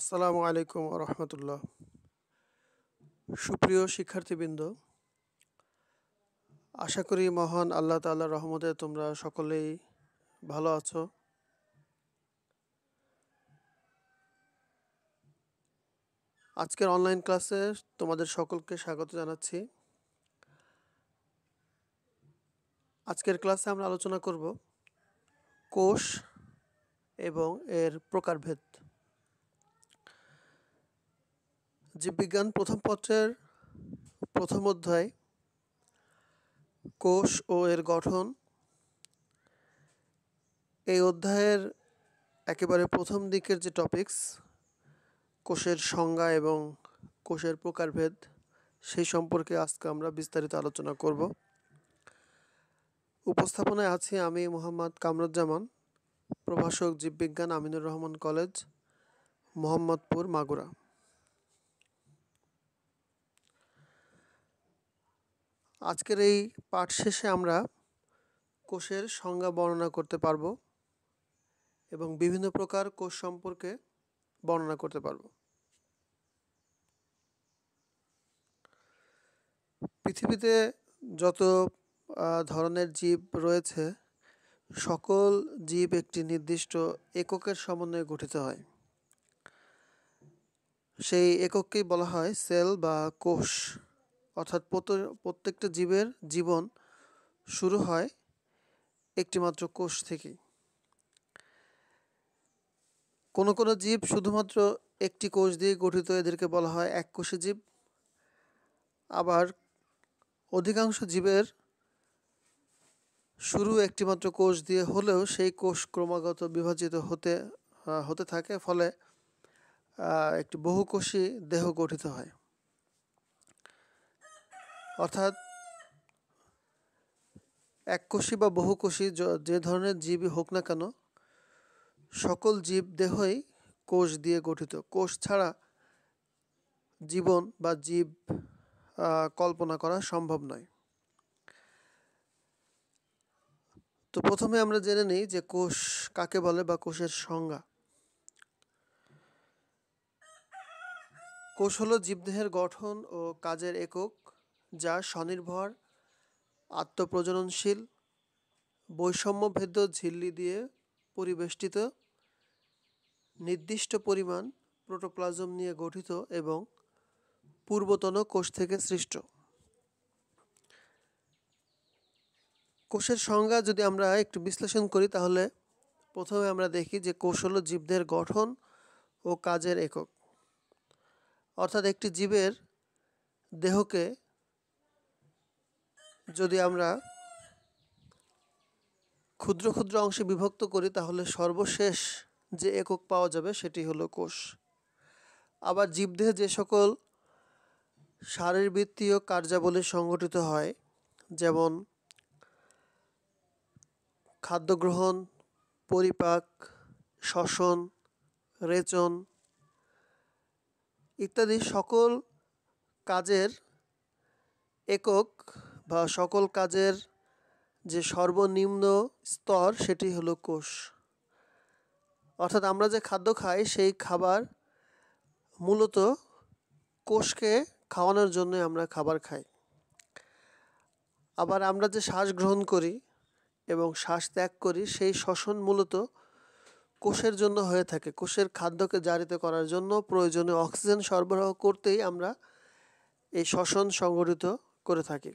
আসসালামু আলাইকুম রহমতুল্লাহ সুপ্রিয় শিক্ষার্থীবৃন্দ আশা করি মহান আল্লাহ তাল্লাহ রহমতে তোমরা সকলেই ভালো আছো আজকের অনলাইন ক্লাসে তোমাদের সকলকে স্বাগত জানাচ্ছি আজকের ক্লাসে আমরা আলোচনা করব কোষ এবং এর প্রকারভেদ জীববিজ্ঞান প্রথম পত্রের প্রথম অধ্যায় কোষ ও এর গঠন এই অধ্যায়ের একেবারে প্রথম দিকের যে টপিকস কোষের সংজ্ঞা এবং কোষের প্রকারভেদ সেই সম্পর্কে আজকে আমরা বিস্তারিত আলোচনা করব উপস্থাপনায় আছি আমি মোহাম্মদ কামরুজ্জামান প্রভাষক জীববিজ্ঞান আমিনুর রহমান কলেজ মোহাম্মদপুর মাগুরা আজকের এই পাঠ শেষে আমরা কোষের সংজ্ঞা বর্ণনা করতে পারব এবং বিভিন্ন প্রকার কোষ সম্পর্কে বর্ণনা করতে পারব পৃথিবীতে যত ধরনের জীব রয়েছে সকল জীব একটি নির্দিষ্ট এককের সমন্বয়ে গঠিত হয় সেই একককেই বলা হয় সেল বা কোষ অর্থাৎ প্রত্যেকটা জীবের জীবন শুরু হয় একটিমাত্র কোষ থেকেই কোনো কোনো জীব শুধুমাত্র একটি কোষ দিয়ে গঠিত এদেরকে বলা হয় এক কোষী জীব আবার অধিকাংশ জীবের শুরু একটিমাত্র কোষ দিয়ে হলেও সেই কোষ ক্রমাগত বিভাজিত হতে হতে থাকে ফলে একটি বহুকোষী দেহ গঠিত হয় অর্থাৎ এককোষী বা বহুকোষী যে ধরনের জীবই হোক না কেন সকল জীব দেহই কোষ দিয়ে গঠিত কোষ ছাড়া জীবন বা জীব কল্পনা করা সম্ভব নয় তো প্রথমে আমরা জেনে নিই যে কোষ কাকে বলে বা কোষের সংজ্ঞা কোষ হলো জীবদেহের গঠন ও কাজের একক যা স্বনির্ভর আত্মপ্রজননশীল বৈষম্যভেদ্য ঝিল্লি দিয়ে পরিবেষ্টিত নির্দিষ্ট পরিমাণ প্রোটোপ্লাজম নিয়ে গঠিত এবং পূর্বতন কোষ থেকে সৃষ্ট কোষের সংজ্ঞা যদি আমরা একটু বিশ্লেষণ করি তাহলে প্রথমে আমরা দেখি যে কোষ হলো জীবদের গঠন ও কাজের একক অর্থাৎ একটি জীবের দেহকে যদি আমরা ক্ষুদ্র ক্ষুদ্র অংশে বিভক্ত করি তাহলে সর্বশেষ যে একক পাওয়া যাবে সেটি হলো কোষ আবার জীবদেহে যে সকল শারীরবৃত্তীয় কার্যাবলী সংগঠিত হয় যেমন খাদ্য গ্রহণ পরিপাক শ্বসন রেচন ইত্যাদি সকল কাজের একক বা সকল কাজের যে সর্বনিম্ন স্তর সেটি হলো কোষ অর্থাৎ আমরা যে খাদ্য খাই সেই খাবার মূলত কোষকে খাওয়ানোর জন্য আমরা খাবার খাই আবার আমরা যে শ্বাস গ্রহণ করি এবং শ্বাস ত্যাগ করি সেই শ্বসন মূলত কোষের জন্য হয়ে থাকে কোষের খাদ্যকে জারিত করার জন্য প্রয়োজনে অক্সিজেন সরবরাহ করতেই আমরা এই শ্বসন সংগঠিত করে থাকি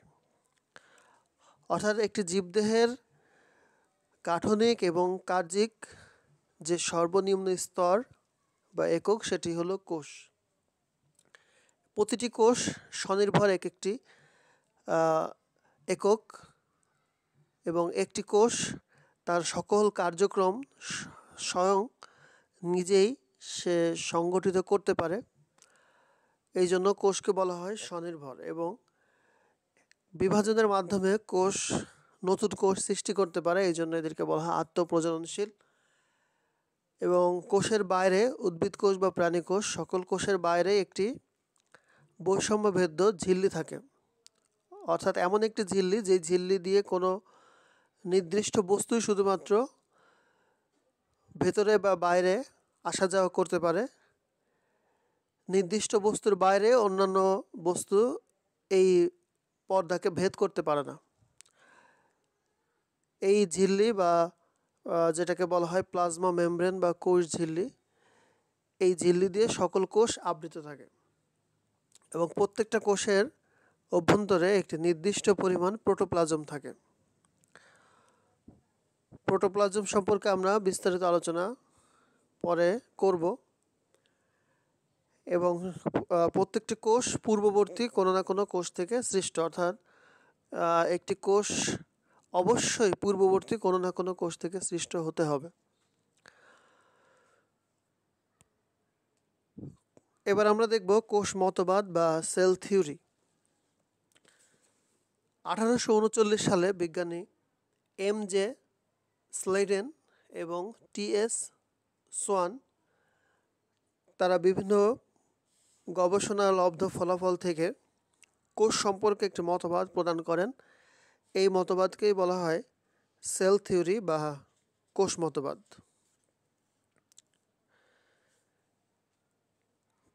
অর্থাৎ একটি জীবদেহের কাঠনিক এবং কার্যিক যে সর্বনিম্ন স্তর বা একক সেটি হলো কোষ প্রতিটি কোষ স্বনির্ভর এক একটি একক এবং একটি কোষ তার সকল কার্যক্রম স্বয়ং নিজেই সে সংগঠিত করতে পারে এই জন্য কোষকে বলা হয় স্বনির্ভর এবং বিভাজনের মাধ্যমে কোষ নতুন কোষ সৃষ্টি করতে পারে এই জন্য এদেরকে বলা হয় আত্মপ্রজননশীল এবং কোষের বাইরে উদ্ভিদ কোষ বা প্রাণী কোষ সকল কোষের বাইরে একটি বৈষম্যভেদ্য ঝিল্লি থাকে অর্থাৎ এমন একটি ঝিল্লি যে ঝিল্লি দিয়ে কোনো নির্দিষ্ট বস্তুই শুধুমাত্র ভেতরে বা বাইরে আসা যাওয়া করতে পারে নির্দিষ্ট বস্তুর বাইরে অন্যান্য বস্তু এই পর্দাকে ভেদ করতে পারে না এই ঝিল্লি বা যেটাকে বলা হয় প্লাজমা মেমব্রেন বা কোষ ঝিল্লি এই ঝিল্লি দিয়ে সকল কোষ আবৃত থাকে এবং প্রত্যেকটা কোষের অভ্যন্তরে একটি নির্দিষ্ট পরিমাণ প্রোটোপ্লাজম থাকে প্রোটোপ্লাজম সম্পর্কে আমরা বিস্তারিত আলোচনা পরে করব এবং প্রত্যেকটি কোষ পূর্ববর্তী কোনো না কোনো কোষ থেকে সৃষ্ট অর্থাৎ একটি কোষ অবশ্যই পূর্ববর্তী কোনো না কোনো কোষ থেকে সৃষ্ট হতে হবে এবার আমরা দেখব কোষ মতবাদ বা সেল থিওরি আঠারোশো উনচল্লিশ সালে বিজ্ঞানী এম জে স্লেডেন এবং টি এস সোয়ান তারা বিভিন্ন গবেষণা লব্ধ ফলাফল থেকে কোষ সম্পর্কে একটি মতবাদ প্রদান করেন এই মতবাদকেই বলা হয় সেল থিওরি বা কোষ মতবাদ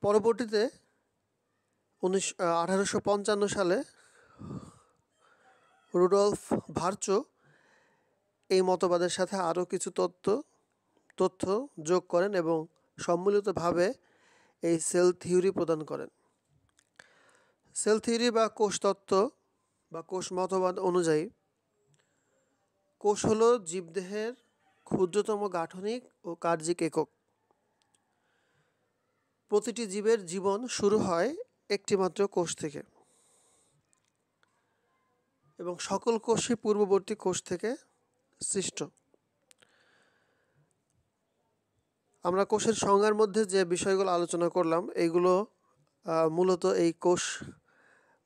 পরবর্তীতে উনিশ আঠারোশো পঞ্চান্ন সালে রুডলফ ভার্চো এই মতবাদের সাথে আরও কিছু তথ্য তথ্য যোগ করেন এবং সম্মিলিতভাবে এই সেল থিওরি প্রদান করেন সেল থিওরি বা কোষ তত্ত্ব বা কোষ মতবাদ অনুযায়ী কোষ হল জীবদেহের ক্ষুদ্রতম গাঠনিক ও কার্যিক একক প্রতিটি জীবের জীবন শুরু হয় একটিমাত্র কোষ থেকে এবং সকল কোষই পূর্ববর্তী কোষ থেকে সৃষ্ট আমরা কোষের সংজ্ঞার মধ্যে যে বিষয়গুলো আলোচনা করলাম এইগুলো মূলত এই কোষ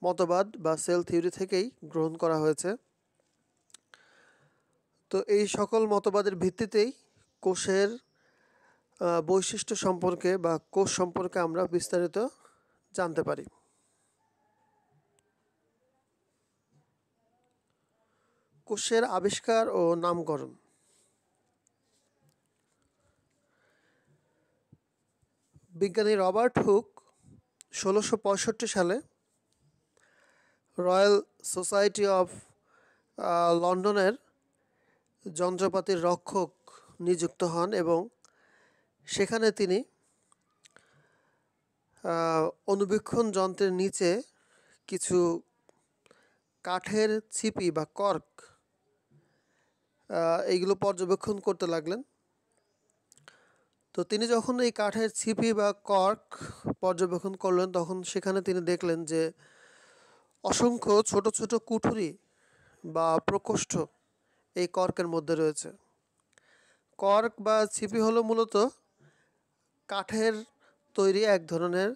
মতবাদ বা সেল থিওরি থেকেই গ্রহণ করা হয়েছে তো এই সকল মতবাদের ভিত্তিতেই কোষের বৈশিষ্ট্য সম্পর্কে বা কোষ সম্পর্কে আমরা বিস্তারিত জানতে পারি কোষের আবিষ্কার ও নামকরণ বিজ্ঞানী রবার্ট হুক ষোলোশো সালে রয়্যাল সোসাইটি অফ লন্ডনের যন্ত্রপাতির রক্ষক নিযুক্ত হন এবং সেখানে তিনি অনুবীক্ষণ যন্ত্রের নিচে কিছু কাঠের ছিপি বা কর্ক এইগুলো পর্যবেক্ষণ করতে লাগলেন তো তিনি যখন এই কাঠের ছিপি বা কর্ক পর্যবেক্ষণ করলেন তখন সেখানে তিনি দেখলেন যে অসংখ্য ছোট ছোট কুঠুরি বা প্রকোষ্ঠ এই কর্কের মধ্যে রয়েছে কর্ক বা ছিপি হলো মূলত কাঠের তৈরি এক ধরনের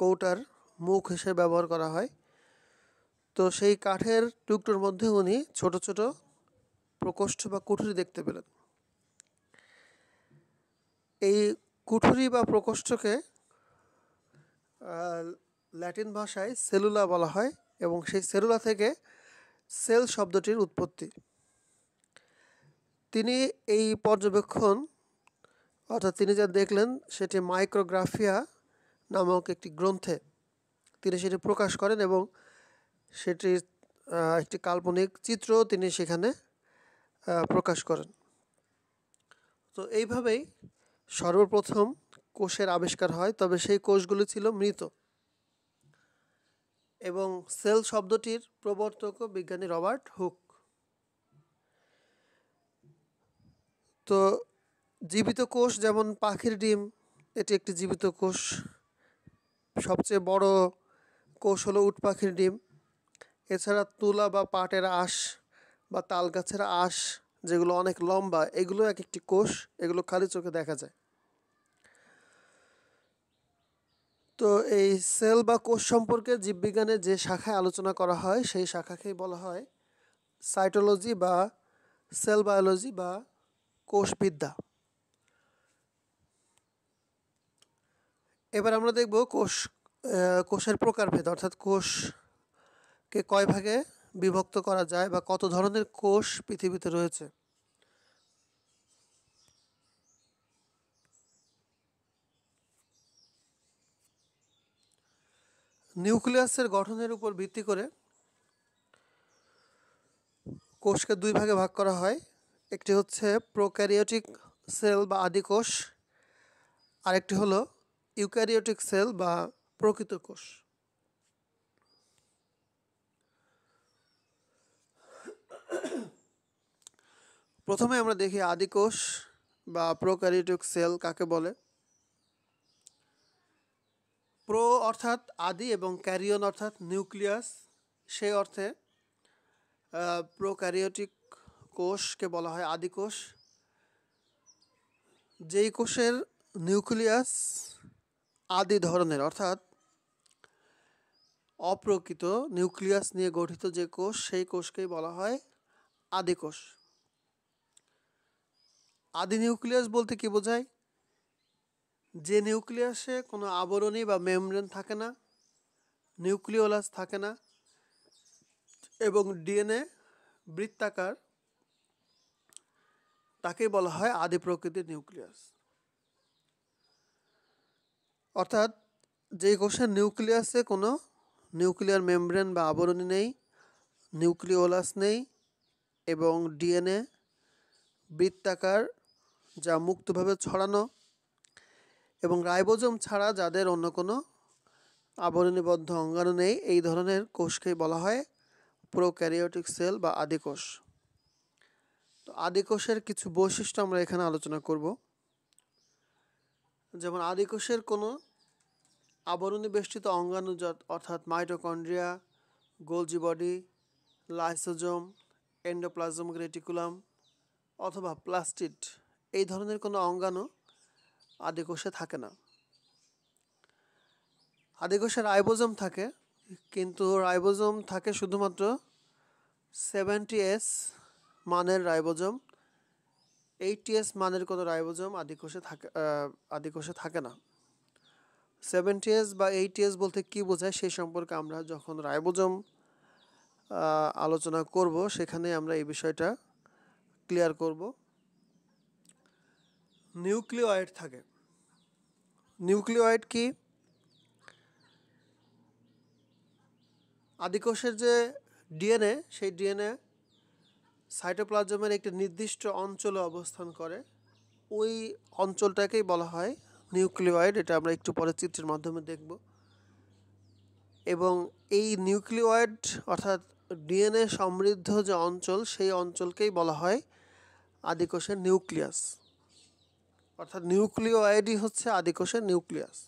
কৌটার মুখ হিসেবে ব্যবহার করা হয় তো সেই কাঠের টুকটোর মধ্যে উনি ছোট ছোট প্রকোষ্ঠ বা কুঠুরি দেখতে পেলেন এই কুঠুরি বা প্রকোষ্ঠকে ল্যাটিন ভাষায় সেলুলা বলা হয় এবং সেই সেলুলা থেকে সেল শব্দটির উৎপত্তি তিনি এই পর্যবেক্ষণ অর্থাৎ তিনি যা দেখলেন সেটি মাইক্রোগ্রাফিয়া নামক একটি গ্রন্থে তিনি সেটি প্রকাশ করেন এবং সেটির একটি কাল্পনিক চিত্র তিনি সেখানে প্রকাশ করেন তো এইভাবেই সর্বপ্রথম কোষের আবিষ্কার হয় তবে সেই কোষগুলো ছিল মৃত এবং সেল শব্দটির প্রবর্তক বিজ্ঞানী রবার্ট হুক তো জীবিত কোষ যেমন পাখির ডিম এটি একটি জীবিত কোষ সবচেয়ে বড় কোষ হলো উট পাখির ডিম এছাড়া তুলা বা পাটের আঁশ বা তাল গাছের আঁশ যেগুলো অনেক লম্বা এগুলো এক একটি কোষ এগুলো খালি চোখে দেখা যায় তো এই সেল বা কোষ সম্পর্কে জীববিজ্ঞানে যে শাখায় আলোচনা করা হয় সেই শাখাকেই বলা হয় সাইটোলজি বা সেল বায়োলজি বা কোষবিদ্যা এবার আমরা দেখব কোষ কোষের প্রকারভেদ অর্থাৎ কোষকে কয় ভাগে বিভক্ত করা যায় বা কত ধরনের কোষ পৃথিবীতে রয়েছে নিউক্লিয়াসের গঠনের উপর ভিত্তি করে কোষকে দুই ভাগে ভাগ করা হয় একটি হচ্ছে প্রোক্যারিওটিক সেল বা আদি কোষ আরেকটি হলো ইউক্যারিওটিক সেল বা প্রকৃত কোষ প্রথমে আমরা দেখি আদি কোষ বা প্রোক্যারিওটিক সেল কাকে বলে প্রো অর্থাৎ আদি এবং ক্যারিয়ন অর্থাৎ নিউক্লিয়াস সেই অর্থে প্রোক্যারিওটিক কোষকে বলা হয় আদি কোষ যেই কোষের নিউক্লিয়াস আদি ধরনের অর্থাৎ অপ্রকৃত নিউক্লিয়াস নিয়ে গঠিত যে কোষ সেই কোষকেই বলা হয় আদি কোষ আদি নিউক্লিয়াস বলতে কি বোঝায় যে নিউক্লিয়াসে কোনো আবরণী বা মেমব্রেন থাকে না নিউক্লিওলাস থাকে না এবং ডিএনএ বৃত্তাকার তাকে বলা হয় আদি প্রকৃতির নিউক্লিয়াস অর্থাৎ যে কোষের নিউক্লিয়াসে কোনো নিউক্লিয়ার মেমব্রেন বা আবরণী নেই নিউক্লিওলাস নেই এবং ডিএনএ বৃত্তাকার যা মুক্তভাবে ছড়ানো এবং রাইবোজম ছাড়া যাদের অন্য কোনো আবরণীবদ্ধ অঙ্গাণু নেই এই ধরনের কোষকে বলা হয় প্রোক্যারিওটিক সেল বা আদিকোষ তো আদিকোষের কিছু বৈশিষ্ট্য আমরা এখানে আলোচনা করব যেমন আদিকোষের কোনো আবরণী বেষ্টিত অঙ্গাণু অর্থাৎ mitochondria Golgi body lysosome endoplasm reticulum অথবা প্লাস্টিড এই ধরনের কোনো অঙ্গাণু আদিকোষে থাকে না আদিকোষে রাইবোজোম থাকে কিন্তু রাইবোজোম থাকে শুধুমাত্র সেভেন্টি এস মানের রাইবোজোম এইটি এস মানের কোনো রাইবোজোম আদিকোষে থাকে আদিকোষে থাকে না সেভেন্টি এস বা এইটি এস বলতে কী বোঝায় সেই সম্পর্কে আমরা যখন রাইবোজোম আলোচনা করব সেখানে আমরা এই বিষয়টা ক্লিয়ার করব নিউক্লিওয়েড থাকে নিউক্লিওয়েড কি আদিকোষের যে ডিএনএ সেই ডিএনএ সাইটোপ্লাজমের একটি নির্দিষ্ট অঞ্চলে অবস্থান করে ওই অঞ্চলটাকেই বলা হয় নিউক্লিওয়েড এটা আমরা একটু পরে চিত্রের মাধ্যমে দেখব এবং এই নিউক্লিওয়েড অর্থাৎ ডিএনএ সমৃদ্ধ যে অঞ্চল সেই অঞ্চলকেই বলা হয় আদিকোষের নিউক্লিয়াস অর্থাৎ নিউক্লিও আইডি হচ্ছে আদিকোষের নিউক্লিয়াস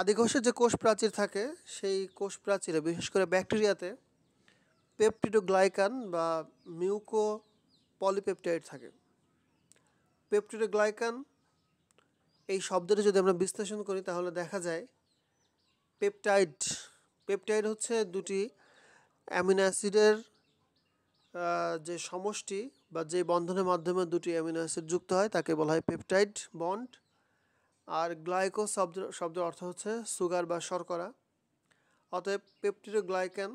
আদিকোষে যে কোষ প্রাচীর থাকে সেই কোষ প্রাচীরে বিশেষ করে ব্যাকটেরিয়াতে পেপটিডোগ্লাইকান বা মিউকো পলিপেপটাইড থাকে পেপটিডোগ্লাইকান এই শব্দটি যদি আমরা বিশ্লেষণ করি তাহলে দেখা যায় পেপটাইড পেপটাইড হচ্ছে দুটি অ্যামিনো অ্যাসিডের যে সমষ্টি বা যে বন্ধনের মাধ্যমে দুটি অ্যামিনো অ্যাসিড যুক্ত হয় তাকে বলা হয় পেপটাইড বন্ড আর গ্লাইকো শব্দ শব্দের অর্থ হচ্ছে সুগার বা শর্করা অতএব পেপটিডো গ্লাইকেন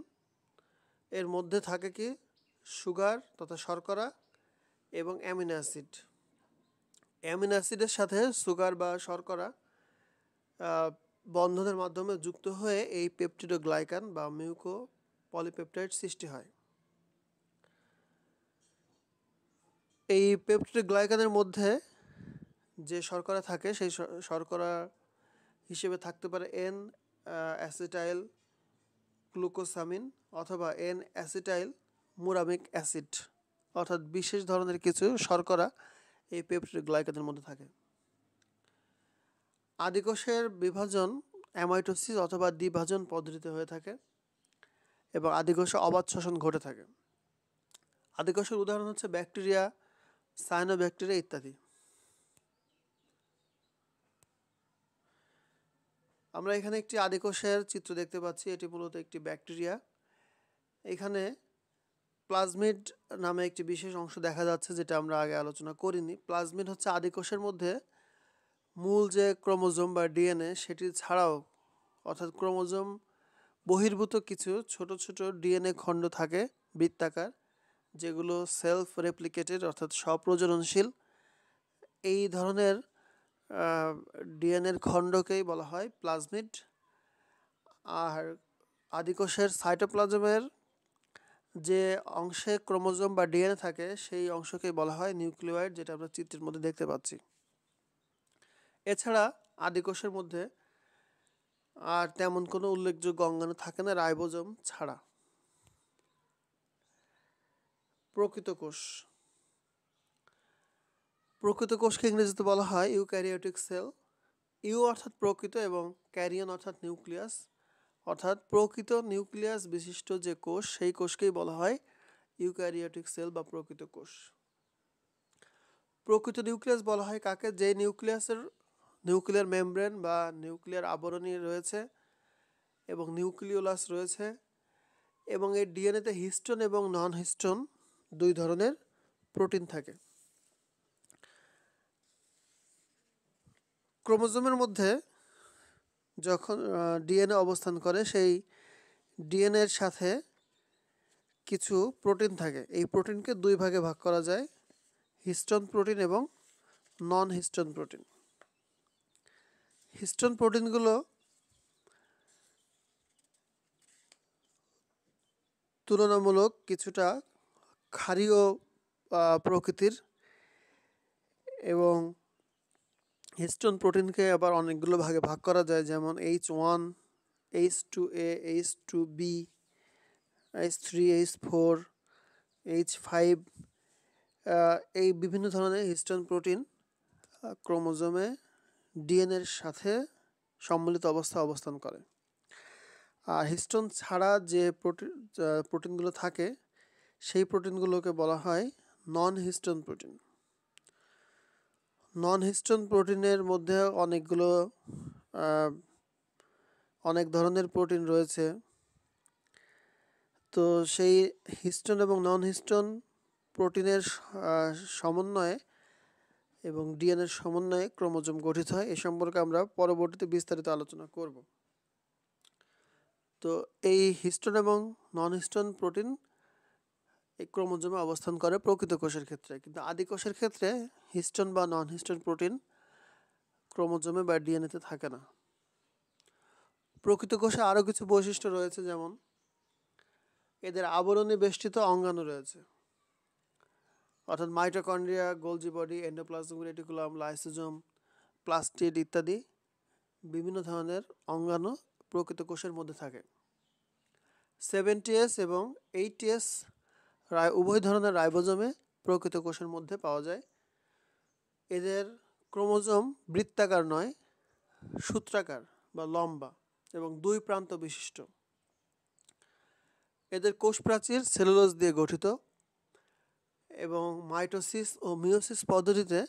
এর মধ্যে থাকে কি সুগার তথা শর্করা এবং অ্যামিনো অ্যাসিড অ্যামিনো অ্যাসিডের সাথে সুগার বা শর্করা বন্ধনের মাধ্যমে যুক্ত হয়ে এই পেপটিডো গ্লাইকান বা মিউকো পলিপেপটাইড সৃষ্টি হয় এই পেপটিক গ্লাইকানের মধ্যে যে শর্করা থাকে সেই শর্করা হিসেবে থাকতে পারে এন অ্যাসিটাইল গ্লুকোসামিন অথবা এন অ্যাসিটাইল মুরামিক অ্যাসিড অর্থাৎ বিশেষ ধরনের কিছু শর্করা এই পেপটিক গ্লাইকানের মধ্যে থাকে আদিকোষের বিভাজন অ্যামাইটোসিস অথবা দ্বিভাজন পদ্ধতিতে হয়ে থাকে এবং আদিকোষে অবাধ শ্বসন ঘটে থাকে আদিকোষের উদাহরণ হচ্ছে ব্যাকটেরিয়া ব্যাকটেরিয়া ইত্যাদি আমরা এখানে একটি আদিকোষের চিত্র দেখতে পাচ্ছি এটি মূলত একটি ব্যাকটেরিয়া এখানে প্লাজমিড নামে একটি বিশেষ অংশ দেখা যাচ্ছে যেটা আমরা আগে আলোচনা করিনি প্লাজমিড হচ্ছে আদিকোষের মধ্যে মূল যে ক্রোমোজোম বা ডিএনএ সেটি ছাড়াও অর্থাৎ ক্রোমোজোম বহির্ভূত কিছু ছোট ছোট ডিএনএ খণ্ড থাকে বৃত্তাকার যেগুলো সেলফ রেপ্লিকেটেড অর্থাৎ স্বপ্রজননশীল এই ধরনের ডিএনএর খণ্ডকেই বলা হয় প্লাজমিড আর আদিকোষের সাইটোপ্লাজমের যে অংশে ক্রোমোজোম বা ডিএনএ থাকে সেই অংশকেই বলা হয় নিউক্লিওয়াইড যেটা আমরা চিত্রের মধ্যে দেখতে পাচ্ছি এছাড়া আদিকোষের মধ্যে আর তেমন কোনো উল্লেখযোগ্য অঙ্গাণু থাকে না রাইবোজোম ছাড়া প্রকৃত কোষ প্রকৃত কোষকে ইংরেজিতে বলা হয় ইউক্যারিওটিক সেল ইউ অর্থাৎ প্রকৃত এবং ক্যারিয়ন অর্থাৎ নিউক্লিয়াস অর্থাৎ প্রকৃত নিউক্লিয়াস বিশিষ্ট যে কোষ সেই কোষকেই বলা হয় ইউক্যারিওটিক সেল বা প্রকৃত কোষ প্রকৃত নিউক্লিয়াস বলা হয় কাকে যে নিউক্লিয়াসের নিউক্লিয়ার মেমব্রেন বা নিউক্লিয়ার আবরণী রয়েছে এবং নিউক্লিওলাস রয়েছে এবং এই ডিএনএতে হিস্টন এবং নন হিস্টোন দুই ধরনের প্রোটিন থাকে ক্রোমোজোমের মধ্যে যখন ডিএনএ অবস্থান করে সেই ডিএনএর সাথে কিছু প্রোটিন থাকে এই প্রোটিনকে দুই ভাগে ভাগ করা যায় হিস্টন প্রোটিন এবং নন হিস্টন প্রোটিন হিস্টন প্রোটিনগুলো তুলনামূলক কিছুটা ক্ষারীয় প্রকৃতির এবং হিস্টোন প্রোটিনকে আবার অনেকগুলো ভাগে ভাগ করা যায় যেমন H one H two A H two B H three H four H five এই বিভিন্ন ধরনের হিস্টোন প্রোটিন ক্রোমোজোমে ডিএনএর সাথে সম্মিলিত অবস্থা অবস্থান করে আর হিস্টোন ছাড়া যে প্রোটিন প্রোটিনগুলো থাকে সেই প্রোটিনগুলোকে বলা হয় non histone protein non histone প্রোটিনের মধ্যে অনেকগুলো অনেক ধরনের প্রোটিন রয়েছে তো সেই হিস্টোন এবং নন হিস্টোন প্রোটিনের সমন্বয়ে এবং ডিএনএর সমন্বয়ে ক্রোমোজোম গঠিত হয় এ সম্পর্কে আমরা পরবর্তীতে বিস্তারিত আলোচনা করব তো এই হিস্টোন এবং নন হিস্টোন প্রোটিন এই ক্রোমোজোমে অবস্থান করে প্রকৃত কোষের ক্ষেত্রে কিন্তু আদি কোষের ক্ষেত্রে হিস্টন বা নন হিস্টন প্রোটিন ক্রোমোজোমে বা ডিএনএতে থাকে না প্রকৃত কোষে আরও কিছু বৈশিষ্ট্য রয়েছে যেমন এদের আবরণী বেষ্টিত অঙ্গাণু রয়েছে অর্থাৎ mitochondria Golgi body endoplasm reticulum lysosome plastid ইত্যাদি বিভিন্ন ধরনের অঙ্গাণু প্রকৃত কোষের মধ্যে থাকে সেভেন্টি এবং এইটি এস উভয় ধরনের রাইবোজোমে প্রকৃত কোষের মধ্যে পাওয়া যায় এদের ক্রোমোজোম বৃত্তাকার নয় সূত্রাকার বা লম্বা এবং দুই প্রান্ত বিশিষ্ট এদের কোষ প্রাচীর সেলুলোজ দিয়ে গঠিত এবং মাইটোসিস ও মিওসিস পদ্ধতিতে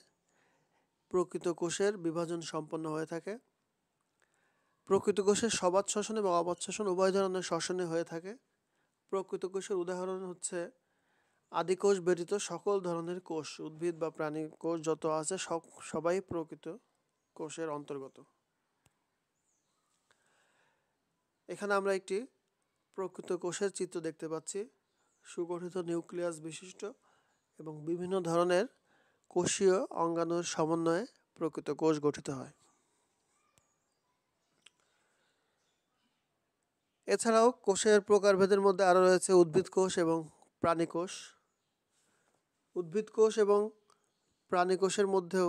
প্রকৃত কোষের বিভাজন সম্পন্ন হয়ে থাকে প্রকৃত কোষের সবাদ শ্বসন এবং অবাদ শ্বসন উভয় ধরনের শ্বসনে হয়ে থাকে প্রকৃত কোষের উদাহরণ হচ্ছে আদিকোষ ব্যতীত সকল ধরনের কোষ উদ্ভিদ বা প্রাণী কোষ যত আছে সবাই প্রকৃত কোষের অন্তর্গত এখানে আমরা একটি প্রকৃত কোষের চিত্র দেখতে পাচ্ছি সুগঠিত নিউক্লিয়াস বিশিষ্ট এবং বিভিন্ন ধরনের কোষীয় অঙ্গাণুর সমন্বয়ে প্রকৃত কোষ গঠিত হয় এছাড়াও কোষের প্রকারভেদের মধ্যে আরও রয়েছে উদ্ভিদ কোষ এবং প্রাণী কোষ উদ্ভিদকোষ এবং প্রাণীকোষের মধ্যেও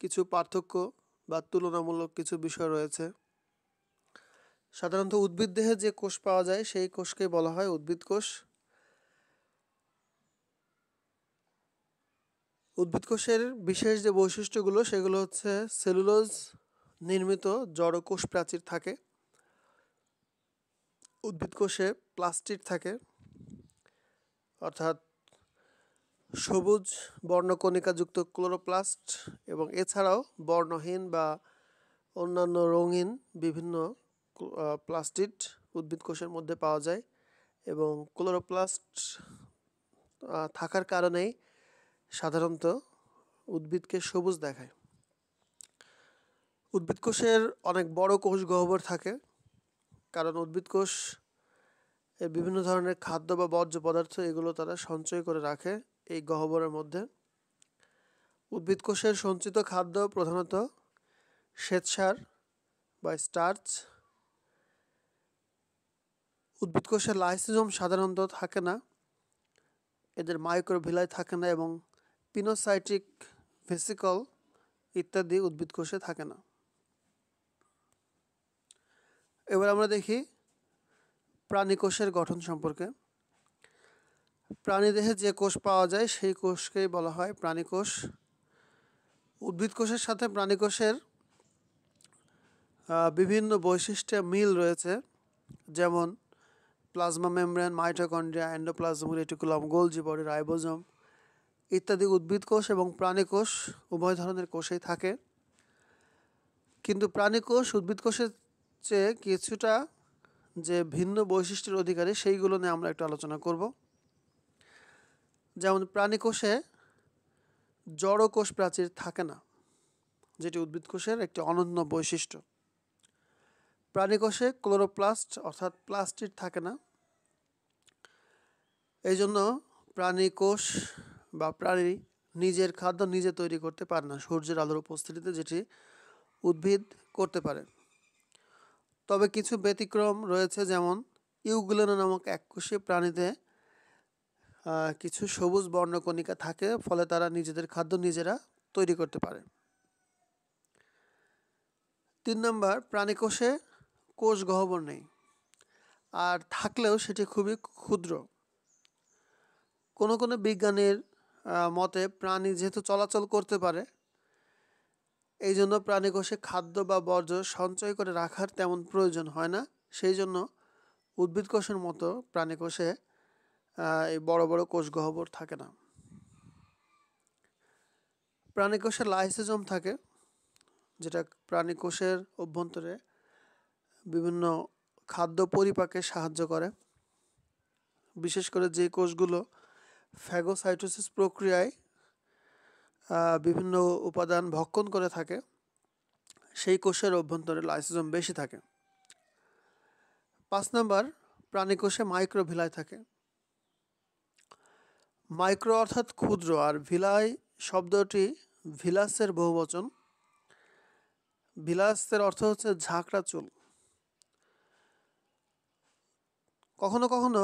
কিছু পার্থক্য বা তুলনামূলক কিছু বিষয় রয়েছে সাধারণত উদ্ভিদ দেহে যে কোষ পাওয়া যায় সেই কোষকে বলা হয় উদ্ভিদ কোষ উদ্ভিদ কোষের বিশেষ যে বৈশিষ্ট্যগুলো সেগুলো হচ্ছে সেলুলোজ নির্মিত জড় কোষ প্রাচীর থাকে উদ্ভিদ কোষে প্লাস্টিক থাকে অর্থাৎ সবুজ বর্ণকণিকাযুক্ত ক্লোরোপ্লাস্ট এবং এছাড়াও বর্ণহীন বা অন্যান্য রঙিন বিভিন্ন প্লাস্টিড উদ্ভিদ কোষের মধ্যে পাওয়া যায় এবং ক্লোরোপ্লাস্ট থাকার কারণেই সাধারণত উদ্ভিদকে সবুজ দেখায় উদ্ভিদ কোষের অনেক বড় কোষ গহ্বর থাকে কারণ উদ্ভিদ কোষ বিভিন্ন ধরনের খাদ্য বা বর্জ্য পদার্থ এগুলো তারা সঞ্চয় করে রাখে এই গহ্বরের মধ্যে উদ্ভিদকোষের সঞ্চিত খাদ্য প্রধানত শ্বেতসার বা স্টার্চ উদ্ভিদকোষের লাইসোজোম সাধারণত থাকে না এদের মাইক্রোভিলাই থাকে না এবং পিনোসাইটিক ভেসিকল ইত্যাদি উদ্ভিদকোষে থাকে না এবার আমরা দেখি প্রাণীকোষের গঠন সম্পর্কে প্রাণীদেহে যে কোষ পাওয়া যায় সেই কোষকেই বলা হয় প্রাণীকোষ উদ্ভিদ কোষের সাথে প্রাণীকোষের বিভিন্ন বৈশিষ্ট্যে মিল রয়েছে যেমন plasma membrane mitochondria endoplasmic reticulum Golgi body ribosome ইত্যাদি উদ্ভিদ কোষ এবং প্রাণী কোষ উভয় ধরনের কোষেই থাকে কিন্তু প্রাণী কোষ উদ্ভিদ কোষের চেয়ে কিছুটা যে ভিন্ন বৈশিষ্ট্যের অধিকারী সেইগুলো নিয়ে আমরা একটু আলোচনা করব যেমন জড় কোষ প্রাচীর থাকে না যেটি উদ্ভিদকোষের একটি অনন্য বৈশিষ্ট্য কোষে ক্লোরোপ্লাস্ট অর্থাৎ প্লাস্টিড থাকে না এই জন্য প্রাণীকোষ বা প্রাণী নিজের খাদ্য নিজে তৈরি করতে পারে না সূর্যের আলোর উপস্থিতিতে যেটি উদ্ভিদ করতে পারে তবে কিছু ব্যতিক্রম রয়েছে যেমন ইউগুলেনা নামক এক এককোষী প্রাণীতে কিছু সবুজ বর্ণকণিকা থাকে ফলে তারা নিজেদের খাদ্য নিজেরা তৈরি করতে পারে তিন নম্বর প্রাণীকোষে কোষ গহ্বর নেই আর থাকলেও সেটি খুবই ক্ষুদ্র কোনো কোনো বিজ্ঞানীর মতে প্রাণী যেহেতু চলাচল করতে পারে এই জন্য প্রাণীকোষে খাদ্য বা বর্জ্য সঞ্চয় করে রাখার তেমন প্রয়োজন হয় না সেই জন্য উদ্ভিদ কোষের মতো প্রাণীকোষে এই বড় বড় কোষ গহ্বর থাকে না প্রাণীকোষে লাইসেজম থাকে যেটা প্রাণীকোষের অভ্যন্তরে বিভিন্ন খাদ্য পরিপাকে সাহায্য করে বিশেষ করে যে কোষগুলো ফ্যাগোসাইটোসিস প্রক্রিয়ায় বিভিন্ন উপাদান ভক্ষণ করে থাকে সেই কোষের অভ্যন্তরে লাইসোজোম বেশি থাকে পাঁচ নাম্বার প্রাণীকোষে মাইক্রোভিলাই থাকে মাইক্রো অর্থাৎ ক্ষুদ্র আর ভিলাই শব্দটি ভিলাসের বহুবচন ভিলাসের অর্থ হচ্ছে ঝাঁকড়া চুল কখনো কখনো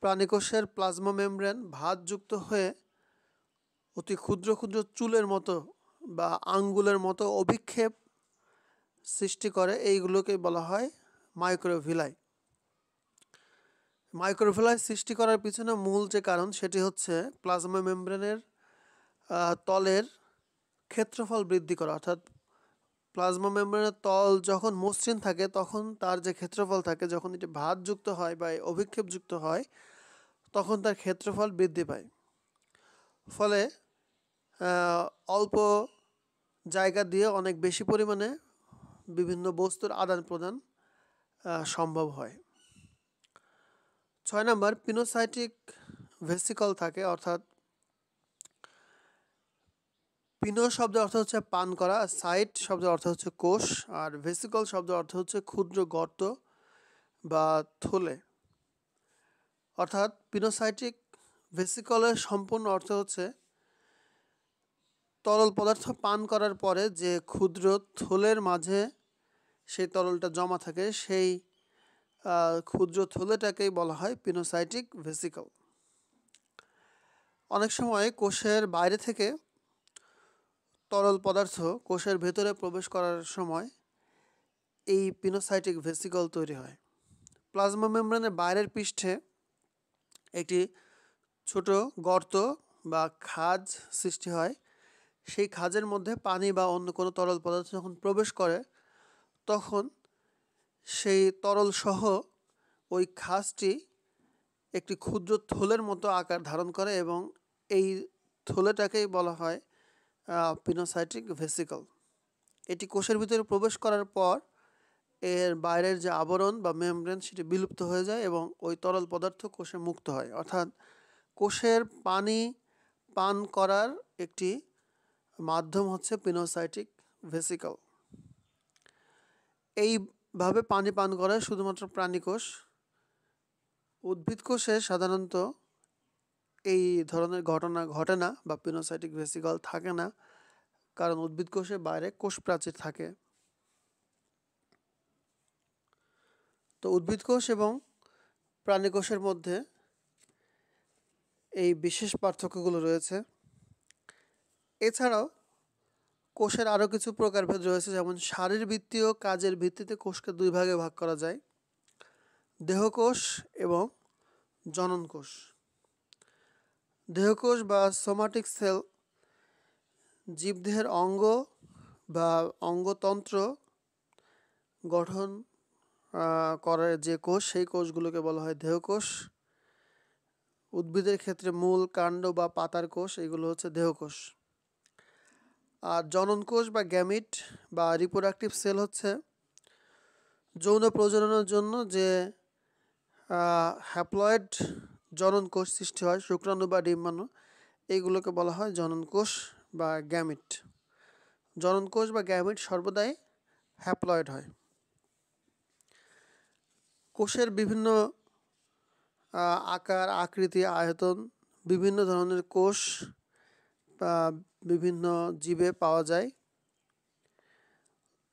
প্রাণীকোষের প্লাজমা মেমব্রেন যুক্ত হয়ে অতি ক্ষুদ্র ক্ষুদ্র চুলের মতো বা আঙ্গুলের মতো অভিক্ষেপ সৃষ্টি করে এইগুলোকে বলা হয় মাইক্রোভিলাই মাইক্রোফেলাই সৃষ্টি করার পিছনে মূল যে কারণ সেটি হচ্ছে প্লাজমা মেমব্রেনের তলের ক্ষেত্রফল বৃদ্ধি করা অর্থাৎ প্লাজমা মেমব্রেনের তল যখন মসৃণ থাকে তখন তার যে ক্ষেত্রফল থাকে যখন এটি ভাত যুক্ত হয় বা অভিক্ষেপযুক্ত হয় তখন তার ক্ষেত্রফল বৃদ্ধি পায় ফলে অল্প জায়গা দিয়ে অনেক বেশি পরিমাণে বিভিন্ন বস্তুর আদান প্রদান সম্ভব হয় ছয় নম্বর পিনোসাইটিক ভেসিকল থাকে অর্থাৎ পিনো শব্দের অর্থ হচ্ছে পান করা সাইট শব্দের অর্থ হচ্ছে কোষ আর ভেসিকল শব্দের অর্থ হচ্ছে ক্ষুদ্র গর্ত বা থলে অর্থাৎ পিনোসাইটিক ভেসিকলের সম্পূর্ণ অর্থ হচ্ছে তরল পদার্থ পান করার পরে যে ক্ষুদ্র থলের মাঝে সেই তরলটা জমা থাকে সেই ক্ষুদ্র থলেটাকেই বলা হয় পিনোসাইটিক ভেসিকল অনেক সময় কোষের বাইরে থেকে তরল পদার্থ কোষের ভেতরে প্রবেশ করার সময় এই পিনোসাইটিক ভেসিকল তৈরি হয় প্লাজমা মেমব্রেনের বাইরের পৃষ্ঠে একটি ছোট গর্ত বা খাজ সৃষ্টি হয় সেই খাজের মধ্যে পানি বা অন্য কোনো তরল পদার্থ যখন প্রবেশ করে তখন সেই তরলসহ ওই খাসটি একটি ক্ষুদ্র থলের মতো আকার ধারণ করে এবং এই থলেটাকেই বলা হয় পিনোসাইটিক ভেসিকল এটি কোষের ভিতরে প্রবেশ করার পর এর বাইরের যে আবরণ বা মেমব্রেন সেটি বিলুপ্ত হয়ে যায় এবং ওই তরল পদার্থ কোষে মুক্ত হয় অর্থাৎ কোষের পানি পান করার একটি মাধ্যম হচ্ছে পিনোসাইটিক ভেসিকল এই ভাবে পানি পান করে শুধুমাত্র প্রাণীকোষ উদ্ভিদ কোষে সাধারণত এই ধরনের ঘটনা ঘটে না বা পিনোসাইটিক ভেসিকল থাকে না কারণ উদ্ভিদ কোষে বাইরে কোষ প্রাচীর থাকে তো উদ্ভিদ কোষ এবং প্রাণী কোষের মধ্যে এই বিশেষ পার্থক্যগুলো রয়েছে এছাড়াও কোষের আরও কিছু প্রকারভেদ রয়েছে যেমন শারীরবৃত্তীয় কাজের ভিত্তিতে কোষকে দুই ভাগে ভাগ করা যায় দেহকোষ এবং জনন কোষ দেহকোষ বা সোমাটিক সেল জীবদেহের অঙ্গ বা অঙ্গতন্ত্র গঠন করে যে কোষ সেই কোষগুলোকে বলা হয় দেহকোষ উদ্ভিদের ক্ষেত্রে মূল কাণ্ড বা পাতার কোষ এগুলো হচ্ছে দেহকোষ আর জননকোষ বা গ্যামিট বা রিপ্রোডাক্টিভ সেল হচ্ছে যৌন প্রজননের জন্য যে হ্যাপ্লয়েড জননকোষ সৃষ্টি হয় শুক্রাণু বা ডিম্বাণু এইগুলোকে বলা হয় জননকোষ বা গ্যামিট জননকোষ বা গ্যামিট সর্বদাই হ্যাপ্লয়েড হয় কোষের বিভিন্ন আকার আকৃতি আয়তন বিভিন্ন ধরনের কোষ বিভিন্ন জীবে পাওয়া যায়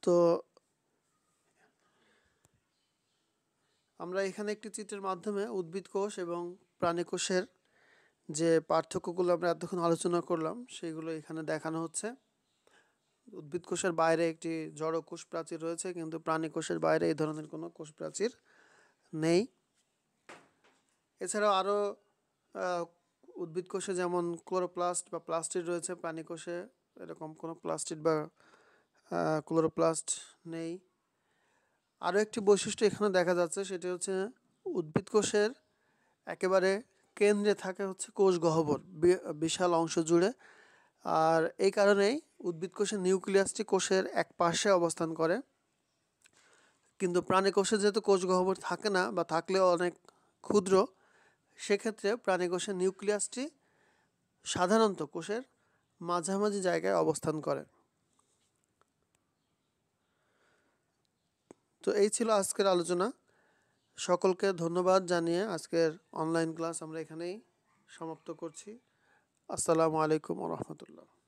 তো আমরা এখানে একটি চিত্রের মাধ্যমে উদ্ভিদ কোষ এবং প্রাণী কোষের যে পার্থক্যগুলো আমরা এতক্ষণ আলোচনা করলাম সেগুলো এখানে দেখানো হচ্ছে উদ্ভিদ কোষের বাইরে একটি জড় কোষ প্রাচীর রয়েছে কিন্তু প্রাণী কোষের বাইরে এই ধরনের কোনো কোষ প্রাচীর নেই এছাড়াও আরও উদ্ভিদ কোষে যেমন ক্লোরোপ্লাস্ট বা প্লাস্টিড রয়েছে প্রাণী কোষে এরকম কোনো প্লাস্টিড বা ক্লোরোপ্লাস্ট নেই আরও একটি বৈশিষ্ট্য এখানে দেখা যাচ্ছে সেটি হচ্ছে উদ্ভিদ কোষের একেবারে কেন্দ্রে থাকে হচ্ছে কোষ গহবর বিশাল অংশ জুড়ে আর এই কারণেই উদ্ভিদ কোষের নিউক্লিয়াসটি কোষের এক পাশে অবস্থান করে কিন্তু প্রাণী কোষে যেহেতু কোষ গহ্বর থাকে না বা থাকলেও অনেক ক্ষুদ্র সেক্ষেত্রে প্রাণীকোষের নিউক্লিয়াসটি সাধারণত কোষের মাঝামাঝি জায়গায় অবস্থান করে তো এই ছিল আজকের আলোচনা সকলকে ধন্যবাদ জানিয়ে আজকের অনলাইন ক্লাস আমরা এখানেই সমাপ্ত করছি আসসালামু আলাইকুম রহমতুল্লাহ